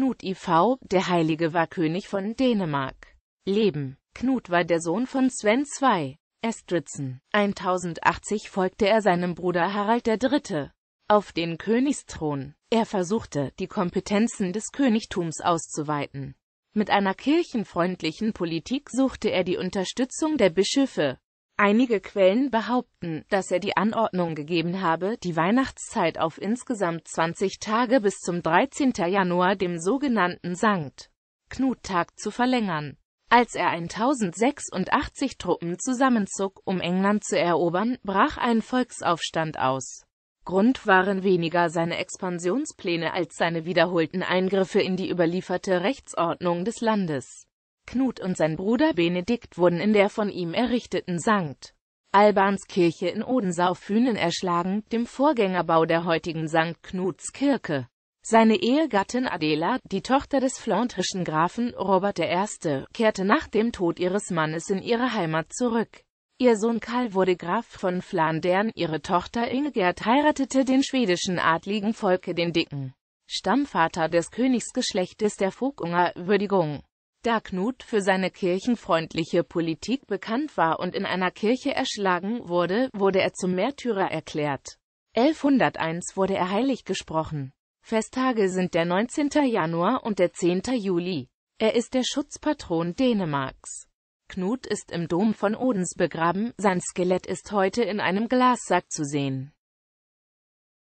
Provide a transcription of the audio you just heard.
Knut IV, der Heilige war König von Dänemark. Leben Knut war der Sohn von Sven II. Estritzen. 1080 folgte er seinem Bruder Harald III. auf den Königsthron. Er versuchte, die Kompetenzen des Königtums auszuweiten. Mit einer kirchenfreundlichen Politik suchte er die Unterstützung der Bischöfe. Einige Quellen behaupten, dass er die Anordnung gegeben habe, die Weihnachtszeit auf insgesamt 20 Tage bis zum 13. Januar, dem sogenannten Sankt Knuttag, zu verlängern. Als er 1086 Truppen zusammenzog, um England zu erobern, brach ein Volksaufstand aus. Grund waren weniger seine Expansionspläne als seine wiederholten Eingriffe in die überlieferte Rechtsordnung des Landes. Knut und sein Bruder Benedikt wurden in der von ihm errichteten St. Albans Kirche in odensau fünen erschlagen, dem Vorgängerbau der heutigen St. Knuts Kirche. Seine Ehegattin Adela, die Tochter des flandrischen Grafen Robert I., kehrte nach dem Tod ihres Mannes in ihre Heimat zurück. Ihr Sohn Karl wurde Graf von Flandern, ihre Tochter Ingegerd heiratete den schwedischen adligen Volke den Dicken, Stammvater des Königsgeschlechtes der Vogunger Würdigung. Da Knut für seine kirchenfreundliche Politik bekannt war und in einer Kirche erschlagen wurde, wurde er zum Märtyrer erklärt. 1101 wurde er heilig gesprochen. Festtage sind der 19. Januar und der 10. Juli. Er ist der Schutzpatron Dänemarks. Knut ist im Dom von Odens begraben, sein Skelett ist heute in einem Glassack zu sehen.